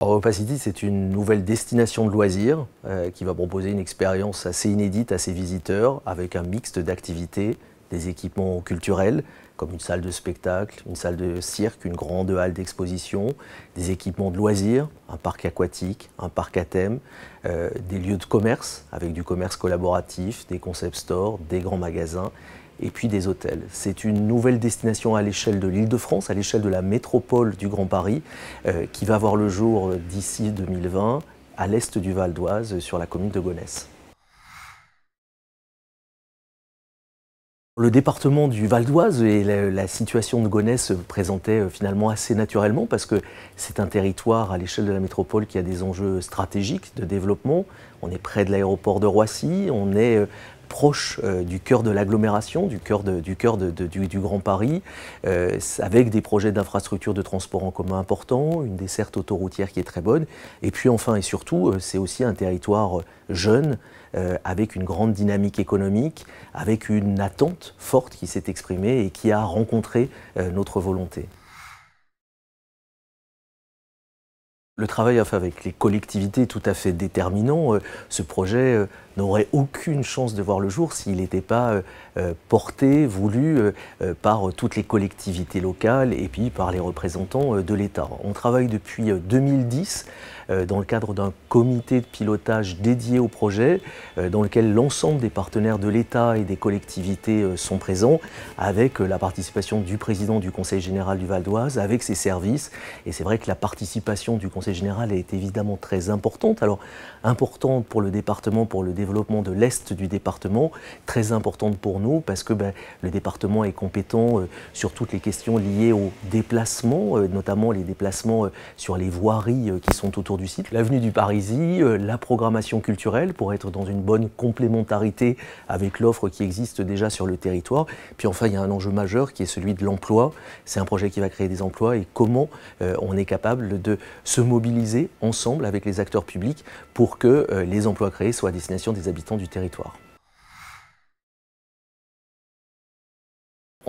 Opacity, c'est une nouvelle destination de loisirs euh, qui va proposer une expérience assez inédite à ses visiteurs avec un mixte d'activités, des équipements culturels comme une salle de spectacle, une salle de cirque, une grande halle d'exposition, des équipements de loisirs, un parc aquatique, un parc à thème, euh, des lieux de commerce avec du commerce collaboratif, des concept stores, des grands magasins et puis des hôtels. C'est une nouvelle destination à l'échelle de l'île de France, à l'échelle de la métropole du Grand Paris, euh, qui va voir le jour d'ici 2020 à l'est du Val d'Oise, sur la commune de Gonesse. Le département du Val d'Oise et la, situation de Gonesse se présentaient euh, finalement assez naturellement parce que c'est un territoire à l'échelle de la métropole qui a des enjeux stratégiques de développement. On est près de l'aéroport de Roissy, on est euh, proche euh, du cœur de l'agglomération, du cœur, du, cœur du, Grand Paris, euh, avec des projets d'infrastructures de transport en commun importants, une desserte autoroutière qui est très bonne. Et puis enfin et surtout, euh, c'est aussi un territoire jeune, avec une grande dynamique économique, avec une attente forte qui s'est exprimée et qui a rencontré notre volonté. Le travail avec les collectivités tout à fait déterminant. Euh, ce projet euh, n'aurait aucune chance de voir le jour s'il n'était pas euh, porté, voulu par toutes les collectivités locales et puis par les représentants de l'État. On travaille depuis 2010 dans le cadre d'un comité de pilotage dédié au projet dans lequel l'ensemble des partenaires de l'État et des collectivités sont présents avec la participation du président du Conseil général du Val d'Oise, avec ses services. Et c'est vrai que la participation du Conseil générale est évidemment très importante. Alors, importante pour le département, pour le développement de l'Est du département, très importante pour nous parce que ben, le département est compétent euh, sur toutes les questions liées aux déplacements, euh, notamment les déplacements euh, sur les voiries qui sont autour du site, l'avenue du Parisis, la programmation culturelle pour être dans une bonne complémentarité avec l'offre qui existe déjà sur le territoire. Puis enfin, il y a un enjeu majeur qui est celui de l'emploi. C'est un projet qui va créer des emplois et comment on est capable de se mobiliser mobiliser ensemble avec les acteurs publics pour que euh, les emplois créés soient à destination des habitants du territoire.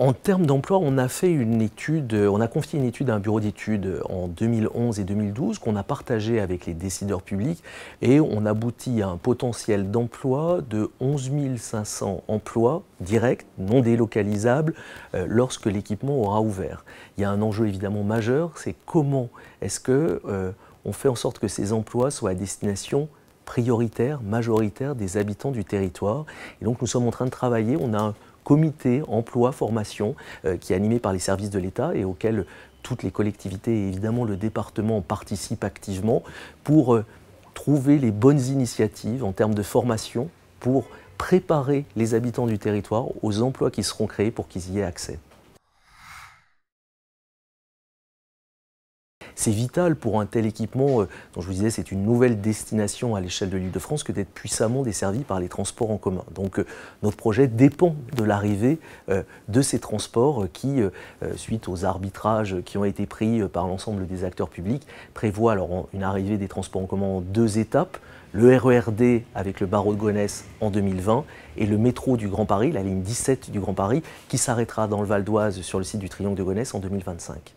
En termes d'emploi, on a fait une étude, euh, on a confié une étude à un bureau d'études euh, en 2011 et 2012 qu'on a partagé avec les décideurs publics et on aboutit à un potentiel d'emploi de 11 500 emplois directs, non délocalisables, euh, lorsque l'équipement aura ouvert. Il y a un enjeu évidemment majeur, c'est comment est-ce que on fait en sorte que ces emplois soient à destination prioritaire, majoritaire des habitants du territoire. Et donc nous sommes en train de travailler, on a un comité emploi formation euh, qui est animé par les services de l'État et auquel toutes les collectivités et évidemment le département participent activement pour euh, trouver les bonnes initiatives en termes de formation pour préparer les habitants du territoire aux emplois qui seront créés pour qu'ils y aient accès. c'est vital pour un tel équipement, euh, dont je vous disais, c'est une nouvelle destination à l'échelle de l'île de France que d'être puissamment desservi par les transports en commun. Donc euh, notre projet dépend de l'arrivée euh, de ces transports qui, suite aux arbitrages qui ont été pris par l'ensemble des acteurs publics, prévoit une arrivée des transports en commun en deux étapes le RERD avec le barreau de Gonesse en 2020 et le métro du Grand Paris, la ligne 17 du Grand Paris, qui s'arrêtera dans le Val d'Oise sur le site du Triangle de Gonesse en 2025.